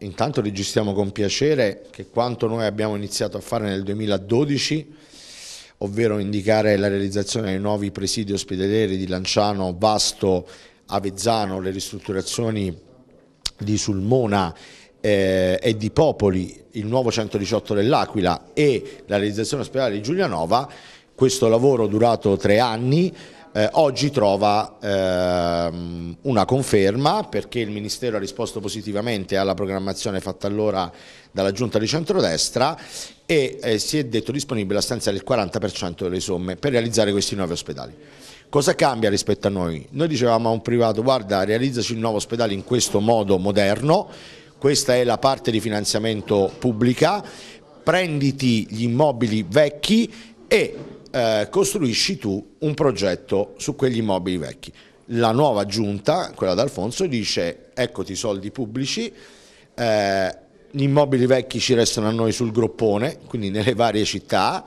intanto registriamo con piacere che quanto noi abbiamo iniziato a fare nel 2012, ovvero indicare la realizzazione dei nuovi presidi ospedalieri di Lanciano, Vasto, Avezzano, le ristrutturazioni di Sulmona eh, e di Popoli, il nuovo 118 dell'Aquila e la realizzazione ospedale di Giulianova, questo lavoro durato tre anni eh, oggi trova ehm, una conferma perché il Ministero ha risposto positivamente alla programmazione fatta allora dalla Giunta di Centrodestra e eh, si è detto disponibile a stanziare il 40% delle somme per realizzare questi nuovi ospedali. Cosa cambia rispetto a noi? Noi dicevamo a un privato guarda realizzaci il nuovo ospedale in questo modo moderno, questa è la parte di finanziamento pubblica, prenditi gli immobili vecchi e eh, costruisci tu un progetto su quegli immobili vecchi. La nuova giunta, quella d'Alfonso, dice eccoti i soldi pubblici, eh, gli immobili vecchi ci restano a noi sul groppone, quindi nelle varie città,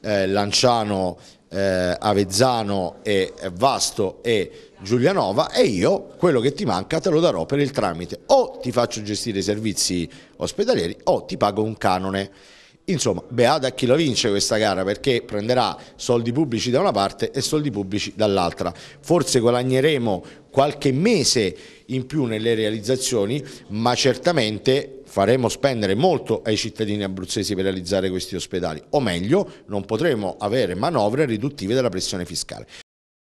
eh, Lanciano, eh, Avezzano, e Vasto e Giulianova e io quello che ti manca te lo darò per il tramite. O ti faccio gestire i servizi ospedalieri o ti pago un canone. Insomma, beata a chi la vince questa gara perché prenderà soldi pubblici da una parte e soldi pubblici dall'altra. Forse guadagneremo qualche mese in più nelle realizzazioni, ma certamente faremo spendere molto ai cittadini abruzzesi per realizzare questi ospedali, o meglio non potremo avere manovre riduttive della pressione fiscale.